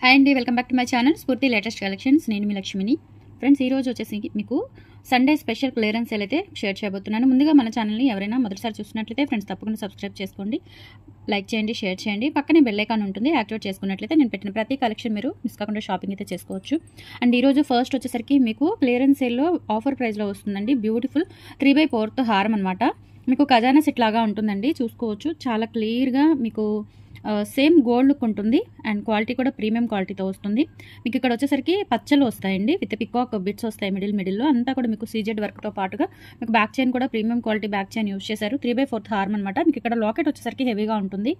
hi అండి welcome back to my channel Spoorthi latest collections నేను మీ లక్ష్మిని ఫ్రెండ్స్ ఈరోజు వచ్చేసి మీకు సండే స్పెషల్ క్లియరెన్స్ సేల్ అయితే షేర్ చేయబోతున్నాను ముందుగా మన ఛానల్ని ఎవరైనా మొదటిసారి చూసినట్లయితే ఫ్రెండ్స్ తప్పకుండా సబ్స్క్రైబ్ చేసుకోండి లైక్ చేయండి షేర్ చేయండి పక్కనే బెల్లైకాన్ ఉంటుంది యాక్టివేట్ చేసుకున్నట్లయితే నేను పెట్టిన ప్రతి కలెక్షన్ మీరు మిస్ కాకుండా షాపింగ్ అయితే చేసుకోవచ్చు అండ్ ఈరోజు ఫస్ట్ వచ్చేసరికి మీకు క్లియరెన్స్ సేల్లో ఆఫర్ ప్రైస్లో వస్తుందండి బ్యూటిఫుల్ త్రీ బై ఫోర్త్ హారం అనమాట మీకు ఖజానా సెట్ లాగా ఉంటుందండి చూసుకోవచ్చు చాలా క్లియర్గా మీకు సేమ్ గోల్డ్ లుక్ ఉంటుంది అండ్ క్వాలిటీ కూడా ప్రీమియం క్వాలిటీతో వస్తుంది మీకు ఇక్కడ వచ్చేసరికి పచ్చలు వస్తాయండి విత్ పికాక్ బిట్స్ వస్తాయి మిడిల్ మిడిల్లో అంతా కూడా మీకు సీజెడ్ వర్క్తో పాటుగా మీకు బ్యాక్ చైన్ కూడా premium quality back chain use చేశారు త్రీ బై ఫోర్త్ హార్మ్ అనమాట మీకు ఇక్కడ లాకెట్ వచ్చేసరికి హెవీగా ఉంటుంది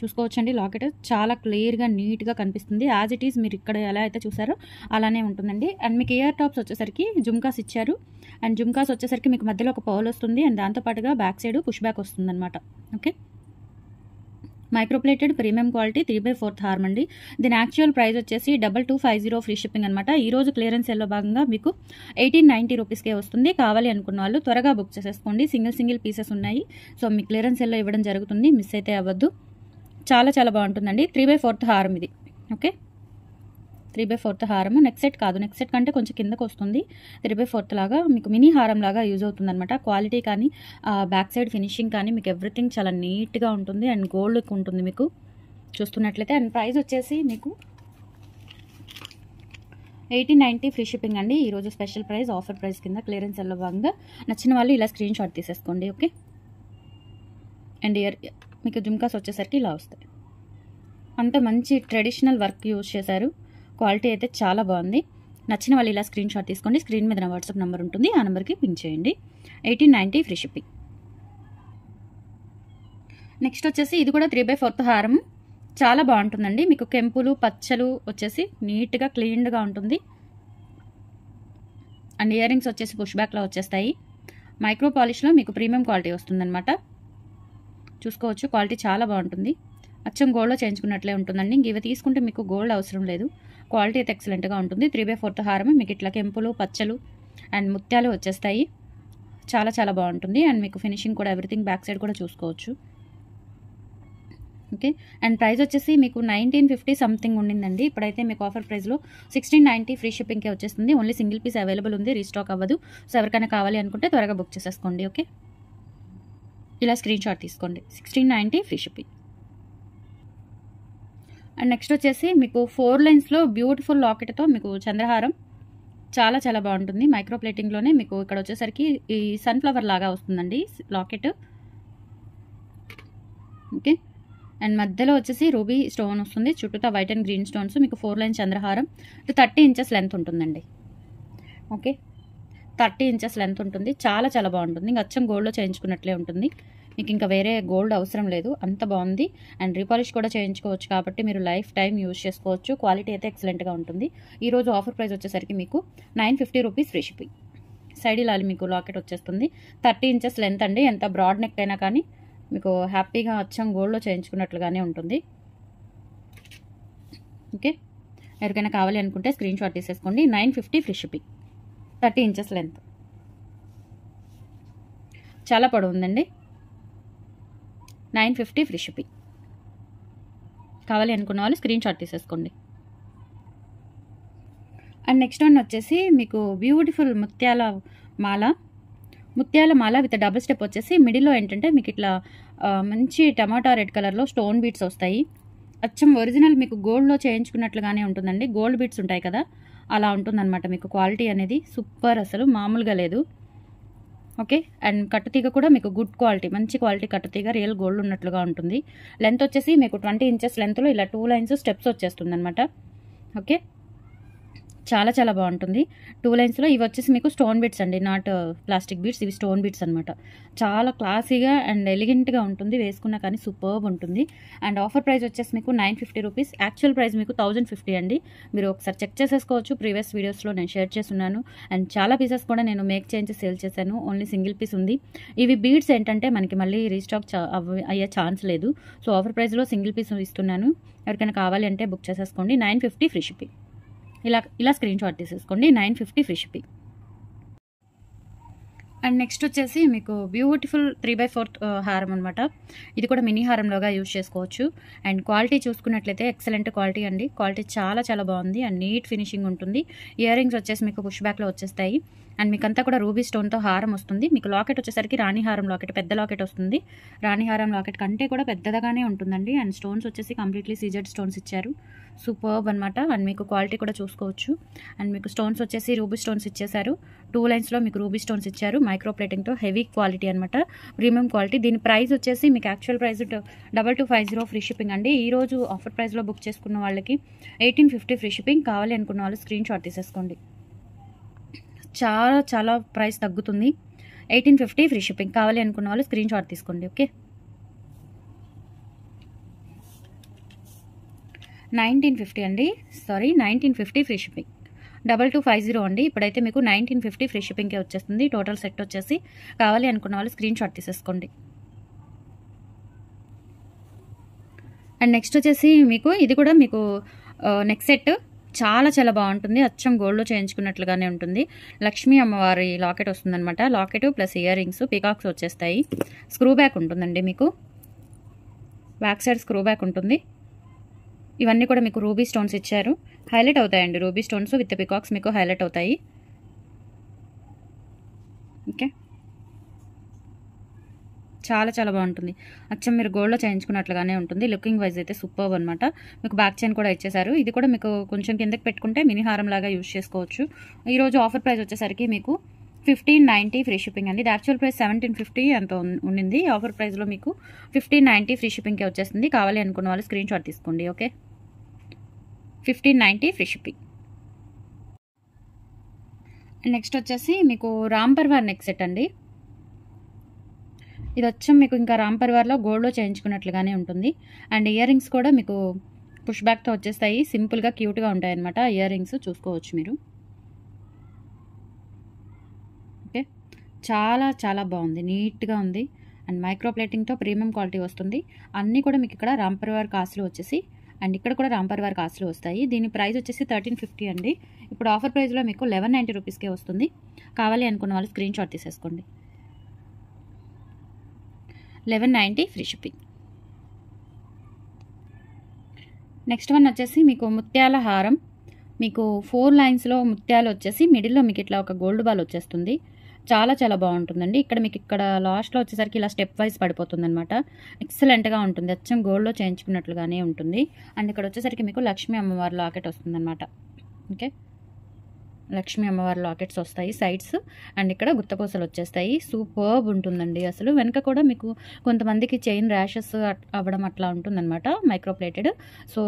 చూసుకోవచ్చండి లాకెట్ చాలా క్లియర్గా నీట్గా కనిపిస్తుంది యాజ్ ఇట్ ఈస్ మీరు ఇక్కడ ఎలా అయితే చూసారో అలానే ఉంటుందండి అండ్ మీకు ఇయర్ టాప్స్ వచ్చేసరికి జుమ్కాస్ ఇచ్చారు అండ్ జుమ్కాస్ వచ్చేసరికి మీకు మధ్యలో ఒక పౌల్ వస్తుంది అండ్ దాంతోపాటుగా బ్యాక్ సైడ్ పుష్ బ్యాక్ వస్తుంది okay micro plated premium quality three by fourth హార్మ్ అండి దీని యాక్చువల్ ప్రైస్ వచ్చేసి double two five zero free shipping అనమాట ఈ రోజు క్లియరెన్స్ సెల్లో భాగంగా మీకు ఎయిటీన్ నైన్టీ రూపీస్కే వస్తుంది కావాలి అనుకున్న వాళ్ళు త్వరగా బుక్ చేసేసుకోండి సింగిల్ సింగిల్ పీసెస్ ఉన్నాయి సో మీ క్లియరెన్స్ సెల్లో ఇవ్వడం జరుగుతుంది మిస్ అయితే అవ్వద్దు చాలా చాలా బాగుంటుందండి త్రీ బై ఫోర్త్ హారం ఇది ఓకే త్రీ బై ఫోర్త్ హారము నెక్స్ సెట్ కాదు నెక్స్ సెట్ కంటే కొంచెం కిందకు వస్తుంది త్రీ బై ఫోర్త్ లాగా మీకు మినీ హారం లాగా యూజ్ అవుతుంది అనమాట క్వాలిటీ కానీ బ్యాక్ సైడ్ ఫినిషింగ్ కానీ మీకు ఎవ్రీథింగ్ చాలా నీట్గా ఉంటుంది అండ్ గోల్డ్ ఉంటుంది మీకు చూస్తున్నట్లయితే అండ్ ప్రైస్ వచ్చేసి మీకు ఎయిటీన్ నైంటీ ఫ్రీ షిప్పింగ్ అండి ఈరోజు స్పెషల్ ప్రైస్ ఆఫర్ ప్రైస్ కింద క్లియరెన్స్ ఎల్లో భాగంగా నచ్చిన వాళ్ళు ఇలా స్క్రీన్ షాట్ తీసేసుకోండి ఓకే అండ్ ఇయర్ మీకు జుమ్కాస్ వచ్చేసరికి ఇలా వస్తాయి అంత మంచి ట్రెడిషనల్ వర్క్ యూజ్ చేశారు క్వాలిటీ అయితే చాలా బాగుంది నచ్చిన వాళ్ళు ఇలా స్క్రీన్ షాట్ తీసుకోండి స్క్రీన్ మీద నా వాట్సాప్ నెంబర్ ఉంటుంది ఆ నెంబర్కి పింక్ చేయండి eighteen ninety free shipping next వచ్చేసి ఇది కూడా త్రీ బై ఫోర్త్ హారం చాలా బాగుంటుందండి మీకు కెంపులు పచ్చలు వచ్చేసి నీట్గా క్లీన్గా ఉంటుంది అండ్ ఇయర్ రింగ్స్ వచ్చేసి పుష్ బ్యాక్లో వచ్చేస్తాయి మైక్రో పాలిష్లో మీకు ప్రీమియం క్వాలిటీ వస్తుందన్నమాట చూసుకోవచ్చు క్వాలిటీ చాలా బాగుంటుంది అచ్చం గోల్డ్లో చేయించుకున్నట్లే ఉంటుందండి ఇంక ఇవి తీసుకుంటే మీకు గోల్డ్ అవసరం లేదు క్వాలిటీ అయితే ఎక్సలెంట్గా ఉంటుంది త్రీ బై ఫోర్త్ హారం మీకు ఇట్లా కెంపులు పచ్చలు అండ్ ముత్యాలు వచ్చేస్తాయి చాలా చాలా బాగుంటుంది అండ్ మీకు ఫినిషింగ్ కూడా ఎవ్రీథింగ్ బ్యాక్ సైడ్ కూడా చూసుకోవచ్చు ఓకే అండ్ ప్రైస్ వచ్చేసి మీకు నైన్టీన్ ఫిఫ్టీ సంథింగ్ ఉండిందండి ఇప్పుడైతే మీకు ఆఫర్ ప్రైస్లో సిక్స్టీన్ నైంటీ ఫ్రీ షిప్పింగ్కే వచ్చేస్తుంది ఓన్లీ సింగిల్ పీస్ అవైలబుల్ ఉంది రీస్టాక్ అవ్వదు సో ఎవరికైనా కావాలి అనుకుంటే త్వరగా బుక్ చేసేసుకోండి ఓకే ఇలా స్క్రీన్ షాట్ తీసుకోండి sixteen ninety free shipping and next వచ్చేసి మీకు ఫోర్ లైన్స్లో బ్యూటిఫుల్ లాకెట్తో మీకు చంద్రహారం చాలా చాలా బాగుంటుంది మైక్రో ప్లేటింగ్లోనే మీకు ఇక్కడ వచ్చేసరికి ఈ సన్ఫ్లవర్ లాగా వస్తుందండి లాకెట్ ఓకే అండ్ మధ్యలో వచ్చేసి రూబీ స్టోన్ వస్తుంది చుట్టూతో వైట్ అండ్ గ్రీన్ స్టోన్స్ మీకు ఫోర్ లైన్ చంద్రహారం థర్టీ ఇంచెస్ లెంత్ ఉంటుందండి ఓకే థర్టీ ఇంచెస్ లెంత్ ఉంటుంది చాలా చాలా బాగుంటుంది ఇంకా అచ్చం గోల్డ్లో చేయించుకున్నట్లే ఉంటుంది మీకు ఇంకా వేరే గోల్డ్ అవసరం లేదు అంత బాగుంది అండ్ రీపాలిష్ కూడా చేయించుకోవచ్చు కాబట్టి మీరు లైఫ్ టైం యూజ్ చేసుకోవచ్చు క్వాలిటీ అయితే ఎక్సలెంట్గా ఉంటుంది ఈరోజు ఆఫర్ ప్రైస్ వచ్చేసరికి మీకు నైన్ ఫిఫ్టీ రూపీస్ రిషిపీ సైడ్ ఇలా మీకు లాకెట్ వచ్చేస్తుంది థర్టీ ఇంచెస్ లెంత్ అండి ఎంత బ్రాడ్ నెక్ అయినా కానీ మీకు హ్యాపీగా అచ్చం గోల్డ్లో చేయించుకున్నట్లుగానే ఉంటుంది ఓకే ఎవరికైనా కావాలి అనుకుంటే స్క్రీన్ షాట్ తీసేసుకోండి nine fifty free thirty inches length చాలా పొడవు ఉందండి నైన్ ఫిఫ్టీ ఫ్రీ షిప్పింగ్ కావాలి అనుకున్న వాళ్ళు స్క్రీన్ షాట్ తీసేసుకోండి అండ్ నెక్స్ట్ వన్ వచ్చేసి మీకు బ్యూటిఫుల్ ముత్యాల మాల ముత్యాల మాల విత్ డబుల్ స్టెప్ వచ్చేసి మిడిల్లో ఏంటంటే మీకు ఇట్లా మంచి టమాటా రెడ్ కలర్లో స్టోన్ బీట్స్ వస్తాయి అచ్చం ఒరిజినల్ మీకు గోల్డ్లో చేయించుకున్నట్లుగానే ఉంటుందండి గోల్డ్ బీట్స్ ఉంటాయి కదా అలా ఉంటుందన్నమాట మీకు క్వాలిటీ అనేది సూపర్ అసలు మామూలుగా లేదు ఓకే అండ్ తీగ కూడా మీకు గుడ్ క్వాలిటీ మంచి క్వాలిటీ తీగ రియల్ గోల్డ్ ఉన్నట్లుగా ఉంటుంది లెంత్ వచ్చేసి మీకు ట్వంటీ ఇంచెస్ లెంత్లో ఇలా టూ లైన్స్ స్టెప్స్ వచ్చేస్తుంది అనమాట ఓకే చాలా చాలా బాగుంటుంది టూ లైన్స్లో ఇవి వచ్చేసి మీకు స్టోన్ బీట్స్ అండి నాట్ ప్లాస్టిక్ బీట్స్ ఇవి స్టోన్ బీట్స్ అనమాట చాలా క్లాసీగా అండ్ ఎలిగెంట్గా ఉంటుంది వేసుకున్నా కానీ సూపర్బ్ ఉంటుంది అండ్ ఆఫర్ ప్రైస్ వచ్చేసి మీకు nine fifty rupees actual price మీకు థౌజండ్ ఫిఫ్టీ అండి మీరు ఒకసారి చెక్ చేసేసుకోవచ్చు ప్రీవియస్ వీడియోస్లో నేను షేర్ చేస్తున్నాను అండ్ చాలా పీసెస్ కూడా నేను మేక్ చేయించి సేల్ చేశాను ఓన్లీ సింగిల్ పీస్ ఉంది ఇవి బీడ్స్ ఏంటంటే మనకి మళ్ళీ రీస్టాక్ అయ్యే ఛాన్స్ లేదు సో ఆఫర్ ప్రైస్లో సింగిల్ పీస్ ఇస్తున్నాను ఎవరికైనా కావాలి అంటే బుక్ చేసేసుకోండి నైన్ ఫిఫ్టీ ఫ్రీ షిప్పింగ్ ఇలా ఇలా స్క్రీన్ షాట్ తీసేసుకోండి నైన్ ఫిఫ్టీ ఫిష్ పీ అండ్ నెక్స్ట్ వచ్చేసి మీకు బ్యూటిఫుల్ త్రీ బై ఫోర్త్ హారం అనమాట ఇది కూడా మినీ హారంలోగా యూజ్ చేసుకోవచ్చు అండ్ క్వాలిటీ చూసుకున్నట్లయితే ఎక్సలెంట్ క్వాలిటీ అండి క్వాలిటీ చాలా చాలా బాగుంది అండ్ నీట్ ఫినిషింగ్ ఉంటుంది ఇయర్ రింగ్స్ వచ్చేసి మీకు పుష్ బ్యాక్లో వచ్చేస్తాయి అండ్ మీకు అంతా కూడా రూబీ స్టోన్తో హారం వస్తుంది మీకు లాకెట్ వచ్చేసరికి రాణి హారం లాకెట్ పెద్ద లాకెట్ వస్తుంది రాణి హారం లాకెట్ కంటే కూడా పెద్దదగానే ఉంటుందండి అండ్ స్టోన్స్ వచ్చేసి కంప్లీట్లీ సీజెడ్ స్టోన్స్ ఇచ్చారు సూపర్బ్ అనమాట అండ్ మీకు క్వాలిటీ కూడా చూసుకోవచ్చు అండ్ మీకు స్టోన్స్ వచ్చేసి రూబీ స్టోన్స్ ఇచ్చేసారు టూ లైన్స్లో మీకు రూబీ స్టోన్స్ ఇచ్చారు మైక్రో ప్లేటింగ్తో హెవీ క్వాలిటీ అనమాట ప్రీమియం క్వాలిటీ దీని ప్రైస్ వచ్చేసి మీకు actual price double two five zero free shipping అండి ఈ రోజు ఆఫర్ ప్రైస్లో బుక్ చేసుకున్న వాళ్ళకి ఎయిటీన్ ఫిఫ్టీ ఫ్రీ షిప్పింగ్ కావాలి అనుకున్న వాళ్ళు స్క్రీన్ షాట్ తీసేసుకోండి చాలా చాలా ప్రైస్ తగ్గుతుంది ఎయిటీన్ ఫిఫ్టీ ఫ్రీ షిప్పింగ్ కావాలి అనుకున్న వాళ్ళు స్క్రీన్ షాట్ తీసుకోండి ఓకే నైన్టీన్ ఫిఫ్టీ అండి sorry nineteen fifty free shipping double two five zero అండి ఇప్పుడైతే మీకు నైన్టీన్ ఫిఫ్టీ ఫ్రీ షిప్పింగ్కే వచ్చేస్తుంది టోటల్ సెట్ వచ్చేసి కావాలి అనుకున్న వాళ్ళు స్క్రీన్ షాట్ తీసేసుకోండి అండ్ నెక్స్ట్ వచ్చేసి మీకు ఇది కూడా మీకు నెక్ సెట్ చాలా చాలా బాగుంటుంది అచ్చం గోల్డ్లో చేయించుకున్నట్లుగానే ఉంటుంది లక్ష్మీ అమ్మవారి లాకెట్ వస్తుందనమాట locket plus ear rings peacocks వచ్చేస్తాయి స్క్రూ బ్యాక్ ఉంటుందండి మీకు బ్యాక్ సైడ్ స్క్రూ బ్యాక్ ఉంటుంది ఇవన్నీ కూడా మీకు రూబీ స్టోన్స్ ఇచ్చారు హైలైట్ అవుతాయండి రూబీ స్టోన్స్ విత్ పికాక్స్ మీకు హైలైట్ అవుతాయి ఓకే చాలా చాలా బాగుంటుంది అచ్చం మీరు గోల్డ్లో చేయించుకున్నట్లుగానే ఉంటుంది లుకింగ్ వైజ్ అయితే సూపర్ అనమాట మీకు బ్యాక్ చైన్ కూడా ఇచ్చేసారు ఇది కూడా మీకు కొంచెం కిందకి పెట్టుకుంటే మినీ హారం లాగా యూజ్ చేసుకోవచ్చు ఈరోజు ఆఫర్ ప్రైస్ వచ్చేసరికి మీకు ఫిఫ్టీన్ నైంటీ ఫ్రీ షిప్పింగ్ అండి యాక్చువల్ ప్రైస్ సెవెంటీన్ ఫిఫ్టీ అంత ఉండింది ఆఫర్ ప్రైస్లో మీకు ఫిఫ్టీన్ నైంటీ ఫ్రీ షిప్పింగ్కి వచ్చేస్తుంది కావాలి అనుకున్న వాళ్ళు స్క్రీన్ షాట్ తీసుకోండి okay fifteen ninety free shipping next వచ్చేసి మీకు రామ్ పర్వార్ నెక్ సెట్ అండి ఇది వచ్చి మీకు ఇంకా రామ్ పర్వార్లో గోల్డ్లో చేయించుకున్నట్లుగానే ఉంటుంది అండ్ ఇయర్ రింగ్స్ కూడా మీకు పుష్ బ్యాక్తో వచ్చేస్తాయి సింపుల్గా క్యూట్గా ఉంటాయి ఉంటాయన్నమాట ఇయర్ రింగ్స్ చూసుకోవచ్చు మీరు ఓకే చాలా చాలా బాగుంది నీట్గా ఉంది అండ్ మైక్రో ప్లేటింగ్తో ప్రీమియం క్వాలిటీ వస్తుంది అన్నీ కూడా మీకు ఇక్కడ రాంపర్వార్ కాస్ట్లు వచ్చేసి అండ్ ఇక్కడ కూడా రాంపర్ వారి కాస్ట్లో వస్తాయి దీని ప్రైస్ వచ్చేసి థర్టీన్ ఫిఫ్టీ అండి ఇప్పుడు ఆఫర్ ప్రైస్లో మీకు లెవెన్ నైంటీ రూపీస్కే వస్తుంది కావాలి అనుకున్న వాళ్ళు స్క్రీన్ షాట్ తీసేసుకోండి eleven ninety free shipping next one వచ్చేసి మీకు ముత్యాల హారం మీకు ఫోర్ లైన్స్లో ముత్యాలు వచ్చేసి మిడిల్లో మీకు ఇట్లా ఒక గోల్డ్ బాల్ వచ్చేస్తుంది చాలా చాలా బాగుంటుందండి ఇక్కడ మీకు ఇక్కడ లాస్ట్లో వచ్చేసరికి ఇలా స్టెప్ వైజ్ పడిపోతుందనమాట ఎక్సలెంట్గా ఉంటుంది అచ్చం గోల్డ్లో చేయించుకున్నట్లుగానే ఉంటుంది అండ్ ఇక్కడ వచ్చేసరికి మీకు లక్ష్మీ అమ్మవారి లాకెట్ వస్తుందన్నమాట ఓకే లక్ష్మీ అమ్మవారి లాకెట్స్ వస్తాయి సైడ్స్ అండ్ ఇక్కడ గుత్తపూసలు వచ్చేస్తాయి సూపర్బ్ ఉంటుందండి అసలు వెనుక కూడా మీకు కొంతమందికి చైన్ ర్యాషెస్ అవ్వడం అట్లా ఉంటుందన్నమాట మైక్రోప్లేటెడ్ సో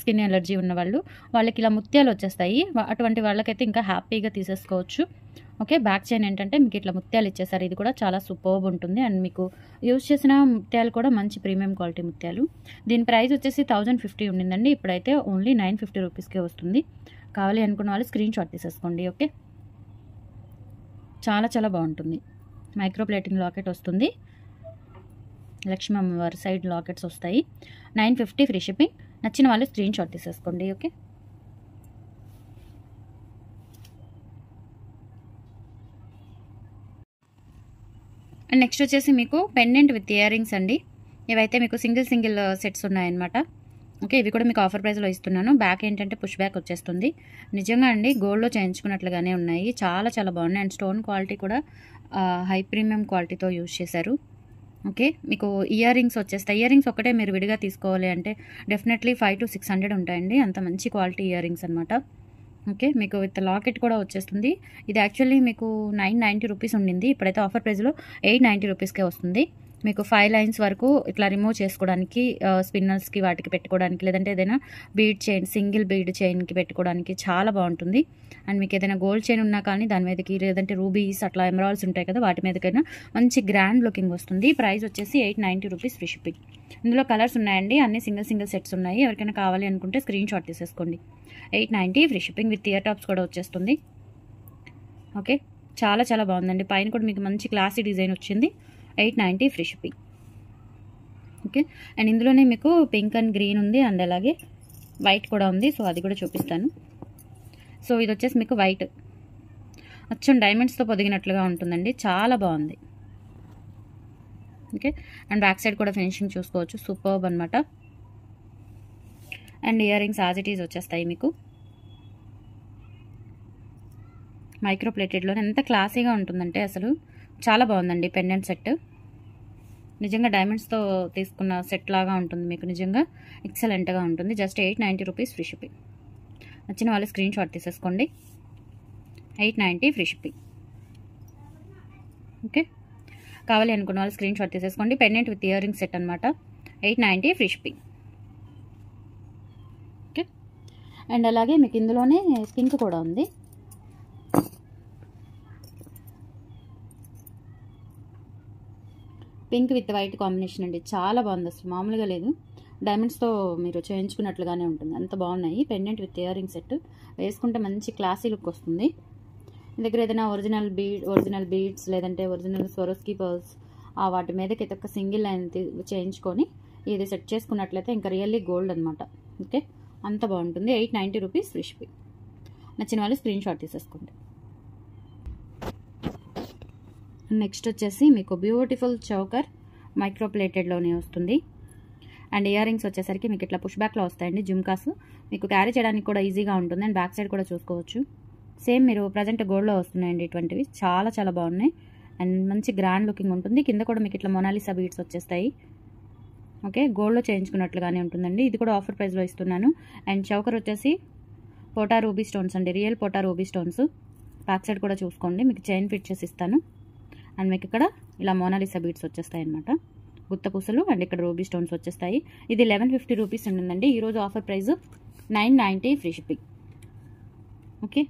స్కిన్ ఎలర్జీ ఉన్న వాళ్ళు వాళ్ళకి ఇలా ముత్యాలు వచ్చేస్తాయి అటువంటి వాళ్ళకైతే ఇంకా హ్యాపీగా తీసేసుకోవచ్చు ఓకే బ్యాక్ చైన్ ఏంటంటే మీకు ఇట్లా ముత్యాలు ఇచ్చేసారు ఇది కూడా చాలా సూపర్ ఉంటుంది అండ్ మీకు యూజ్ చేసిన ముత్యాలు కూడా మంచి ప్రీమియం క్వాలిటీ ముత్యాలు దీని ప్రైస్ వచ్చేసి థౌజండ్ ఫిఫ్టీ ఉండిందండి ఇప్పుడైతే ఓన్లీ నైన్ ఫిఫ్టీ రూపీస్కే వస్తుంది కావాలి అనుకున్న వాళ్ళు స్క్రీన్ షాట్ తీసేసుకోండి ఓకే చాలా చాలా బాగుంటుంది మైక్రో ప్లేటింగ్ లాకెట్ వస్తుంది లక్ష్మీ అమ్మవారి సైడ్ లాకెట్స్ వస్తాయి నైన్ ఫిఫ్టీ ఫ్రీ షిప్పింగ్ నచ్చిన వాళ్ళు స్క్రీన్ షాట్ తీసేసుకోండి ఓకే అండ్ నెక్స్ట్ వచ్చేసి మీకు పెండెంట్ విత్ రింగ్స్ అండి ఇవైతే మీకు సింగిల్ సింగిల్ సెట్స్ uh, ఉన్నాయన్నమాట ఓకే ఇవి కూడా మీకు ఆఫర్ ప్రైస్లో ఇస్తున్నాను బ్యాక్ ఏంటంటే పుష్ బ్యాక్ వచ్చేస్తుంది నిజంగా అండి గోల్డ్లో చేయించుకున్నట్లుగానే ఉన్నాయి చాలా చాలా బాగున్నాయి అండ్ స్టోన్ క్వాలిటీ కూడా హై ప్రీమియం క్వాలిటీతో యూజ్ చేశారు ఓకే మీకు ఇయర్ రింగ్స్ వచ్చేస్తాయి ఇయర్ రింగ్స్ ఒకటే మీరు విడిగా తీసుకోవాలి అంటే definitely five to six hundred ఉంటాయండి అంత మంచి క్వాలిటీ ఇయర్ రింగ్స్ అనమాట ఓకే మీకు విత్ లాకెట్ కూడా వచ్చేస్తుంది ఇది యాక్చువల్లీ మీకు నైన్ నైంటీ రూపీస్ ఉండింది ఇప్పుడైతే ఆఫర్ ప్రైస్లో ఎయిట్ నైంటీ రూపీస్కే వస్తుంది మీకు ఫైవ్ లైన్స్ వరకు ఇట్లా రిమూవ్ చేసుకోవడానికి స్పిన్నర్స్కి వాటికి పెట్టుకోవడానికి లేదంటే ఏదైనా బీడ్ చైన్ సింగిల్ బీడ్ చైన్కి పెట్టుకోవడానికి చాలా బాగుంటుంది అండ్ మీకు ఏదైనా గోల్డ్ చైన్ ఉన్నా కానీ దాని మీదకి లేదంటే రూబీస్ అట్లా ఎమరాల్స్ ఉంటాయి కదా వాటి మీదకైనా మంచి గ్రాండ్ లుకింగ్ వస్తుంది ప్రైస్ వచ్చేసి eight ninety rupees free shipping ఇందులో కలర్స్ ఉన్నాయండి అన్ని సింగిల్ సింగిల్ సెట్స్ ఉన్నాయి ఎవరికైనా కావాలి అనుకుంటే స్క్రీన్ షాట్ తీసేసుకోండి eight ninety free shipping with ear tops కూడా వచ్చేస్తుంది ఓకే చాలా చాలా బాగుందండి పైన కూడా మీకు మంచి క్లాసీ డిజైన్ వచ్చింది eight ninety free shipping okay and ఇందులోనే మీకు పింక్ అండ్ గ్రీన్ ఉంది అండ్ అలాగే వైట్ కూడా ఉంది సో అది కూడా చూపిస్తాను సో ఇది వచ్చేసి మీకు వైట్ అచ్చం డైమండ్స్తో పొదిగినట్లుగా ఉంటుందండి చాలా బాగుంది ఓకే అండ్ బ్యాక్ సైడ్ కూడా ఫినిషింగ్ చూసుకోవచ్చు సూపర్బ్ అనమాట అండ్ ఇయర్ రింగ్స్ ఆజిటీస్ వచ్చేస్తాయి మీకు మైక్రో ప్లేటెడ్లో ఎంత క్లాసీగా ఉంటుందంటే అసలు చాలా బాగుందండి పెండెంట్ సెట్ నిజంగా డైమండ్స్తో తీసుకున్న సెట్ లాగా ఉంటుంది మీకు నిజంగా ఎక్సలెంట్గా ఉంటుంది just eight ninety rupees free shipping నచ్చిన వాళ్ళు స్క్రీన్ షాట్ తీసేసుకోండి eight ninety free shipping okay కావాలి అనుకున్న వాళ్ళు స్క్రీన్ షాట్ తీసేసుకోండి pendant with ear ring set అనమాట eight ninety free shipping okay and అలాగే మీకు ఇందులోనే పింక్ కూడా ఉంది పింక్ విత్ వైట్ కాంబినేషన్ అండి చాలా బాగుంది అసలు మామూలుగా లేదు డైమండ్స్తో మీరు చేయించుకున్నట్లుగానే ఉంటుంది అంత బాగున్నాయి పెండెంట్ విత్ ఇయరింగ్ సెట్ వేసుకుంటే మంచి క్లాసీ లుక్ వస్తుంది మీ దగ్గర ఏదైనా ఒరిజినల్ బీడ్ ఒరిజినల్ బీడ్స్ లేదంటే ఒరిజినల్ స్వరోస్కి పర్ల్స్ వాటి మీదకి అయితే ఒక సింగిల్ లైన్ చేయించుకొని ఇది సెట్ చేసుకున్నట్లయితే ఇంకా రియల్లీ గోల్డ్ అనమాట ఓకే అంత బాగుంటుంది ఎయిట్ నైంటీ రూపీస్ ఫ్రీ నచ్చిన వాళ్ళు స్క్రీన్ షాట్ తీసేసుకోండి నెక్స్ట్ వచ్చేసి మీకు బ్యూటిఫుల్ చౌకర్ మైక్రోప్లేటెడ్లోనే వస్తుంది అండ్ ఇయర్ రింగ్స్ వచ్చేసరికి మీకు ఇట్లా పుష్ బ్యాక్లో వస్తాయండి జుమ్కాస్ మీకు క్యారీ చేయడానికి కూడా ఈజీగా ఉంటుంది అండ్ బ్యాక్ సైడ్ కూడా చూసుకోవచ్చు సేమ్ మీరు ప్రజెంట్ గోల్డ్లో వస్తున్నాయండి ఇటువంటివి చాలా చాలా బాగున్నాయి అండ్ మంచి గ్రాండ్ లుకింగ్ ఉంటుంది కింద కూడా మీకు ఇట్లా మొనాలిసా బీట్స్ వచ్చేస్తాయి ఓకే గోల్డ్లో చేయించుకున్నట్లుగానే ఉంటుందండి ఇది కూడా ఆఫర్ ప్రైస్లో ఇస్తున్నాను అండ్ చౌకర్ వచ్చేసి పోటా రూబీ స్టోన్స్ అండి రియల్ పోటా రూబీ స్టోన్స్ బ్యాక్ సైడ్ కూడా చూసుకోండి మీకు చైన్ ఫిట్ చేసి ఇస్తాను అండ్ మీకు ఇక్కడ ఇలా మోనాలిసా బీట్స్ వచ్చేస్తాయి అన్నమాట గుత్త పూసలు అండ్ ఇక్కడ రూబీ స్టోన్స్ వచ్చేస్తాయి ఇది లెవెన్ ఫిఫ్టీ రూపీస్ ఉండిందండి ఈరోజు offer price nine ninety free shipping okay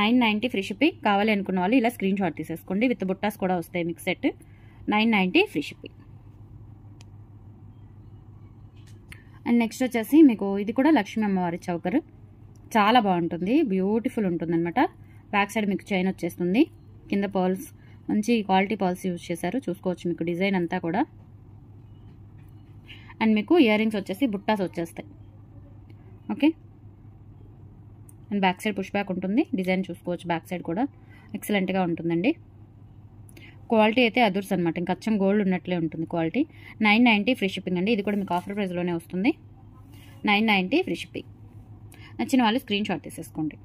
nine ninety free shipping కావాలి అనుకున్న వాళ్ళు ఇలా స్క్రీన్ షాట్ తీసేసుకోండి విత్ బుట్టాస్ కూడా వస్తాయి mix set nine ninety free shipping and next వచ్చేసి మీకు ఇది కూడా లక్ష్మీ అమ్మవారి చౌకర్ చాలా బాగుంటుంది బ్యూటిఫుల్ ఉంటుంది బ్యాక్ సైడ్ మీకు చైన్ వచ్చేస్తుంది కింద పర్ల్స్ మంచి క్వాలిటీ పాల్స్ యూజ్ చేశారు చూసుకోవచ్చు మీకు డిజైన్ అంతా కూడా అండ్ మీకు ఇయర్ రింగ్స్ వచ్చేసి బుట్టాస్ వచ్చేస్తాయి okay and back side push back ఉంటుంది డిజైన్ చూసుకోవచ్చు బ్యాక్ సైడ్ కూడా ఎక్సలెంట్గా ఉంటుందండి క్వాలిటీ అయితే అదుర్స్ అనమాట ఇంకా అచ్చం గోల్డ్ ఉన్నట్లే ఉంటుంది quality nine ninety free shipping అండి ఇది కూడా మీకు ఆఫర్ ప్రైస్లోనే వస్తుంది నైన్ నైంటీ ఫ్రీ షిప్పింగ్ నచ్చిన వాళ్ళు స్క్రీన్ షాట్ తీసేసుకోండి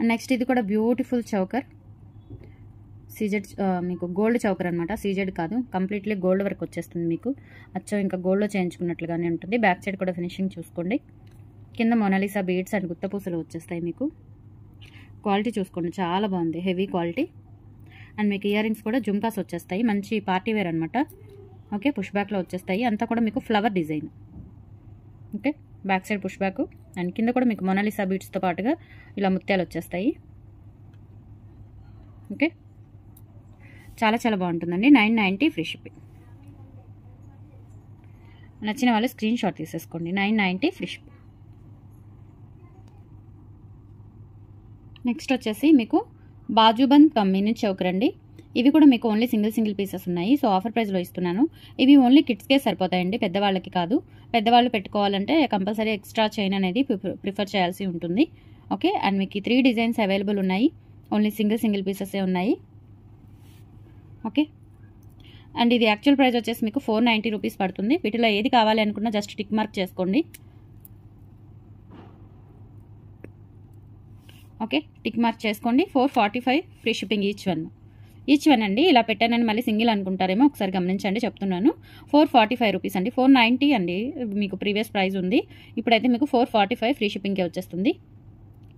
అండ్ నెక్స్ట్ ఇది కూడా బ్యూటిఫుల్ చౌకర్ సీజెడ్ మీకు గోల్డ్ చౌకర్ అనమాట సీజెడ్ కాదు కంప్లీట్లీ గోల్డ్ వరకు వచ్చేస్తుంది మీకు అచ్చం ఇంకా గోల్డ్లో చేయించుకున్నట్లుగానే ఉంటుంది బ్యాక్ సైడ్ కూడా ఫినిషింగ్ చూసుకోండి కింద మొనాలిసా బీడ్స్ అండ్ గుత్తపూసలు వచ్చేస్తాయి మీకు క్వాలిటీ చూసుకోండి చాలా బాగుంది హెవీ క్వాలిటీ అండ్ మీకు ఇయర్ రింగ్స్ కూడా జుమ్కాస్ వచ్చేస్తాయి మంచి పార్టీ వేర్ అనమాట ఓకే పుష్ బ్యాక్లో వచ్చేస్తాయి అంతా కూడా మీకు flower design okay back side push back and కింద కూడా మీకు మొనాలిసా బీట్స్తో పాటుగా ఇలా ముత్యాలు వచ్చేస్తాయి ఓకే చాలా చాలా బాగుంటుందండి నైన్ నైంటీ ఫ్రీ షిప్పింగ్ నచ్చిన వాళ్ళు స్క్రీన్ షాట్ తీసేసుకోండి nine ninety free shipping next వచ్చేసి మీకు బాజుబంద్ కమ్మీని చౌక్ రండి ఇవి కూడా మీకు ఓన్లీ సింగిల్ సింగిల్ పీసెస్ ఉన్నాయి సో ఆఫర్ ప్రైస్లో ఇస్తున్నాను ఇవి ఓన్లీ కిడ్స్కే సరిపోతాయండి పెద్దవాళ్ళకి కాదు పెద్దవాళ్ళు పెట్టుకోవాలంటే కంపల్సరీ ఎక్స్ట్రా చైన్ అనేది ప్రిఫర్ చేయాల్సి ఉంటుంది ఓకే అండ్ మీకు త్రీ డిజైన్స్ అవైలబుల్ ఉన్నాయి ఓన్లీ సింగిల్ సింగిల్ పీసెసే ఉన్నాయి ఓకే అండ్ ఇది యాక్చువల్ ప్రైస్ వచ్చేసి మీకు ఫోర్ నైంటీ రూపీస్ పడుతుంది వీటిలో ఏది కావాలి అనుకున్నా జస్ట్ టిక్ మార్క్ చేసుకోండి ఓకే టిక్ మార్క్ చేసుకోండి four forty five free shipping each one each one అండి ఇలా పెట్టానని మళ్ళీ సింగిల్ అనుకుంటారేమో ఒకసారి గమనించండి చెప్తున్నాను ఫోర్ ఫార్టీ ఫైవ్ రూపీస్ అండి ఫోర్ నైంటీ అండి మీకు ప్రీవియస్ ప్రైస్ ఉంది ఇప్పుడైతే మీకు ఫోర్ ఫార్టీ ఫైవ్ ఫ్రీ షిప్పింగ్కే వచ్చేస్తుంది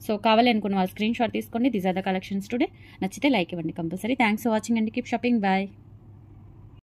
సో కావాలి అనుకున్న వాళ్ళు స్క్రీన్ షాట్ తీసుకోండి దిస్ కలెక్షన్స్ టుడే నచ్చితే లైక్ ఇవ్వండి కంపల్సరీ థ్యాంక్స్ ఫర్ వాచింగ్ అండి కీప్ షాపింగ్ బాయ్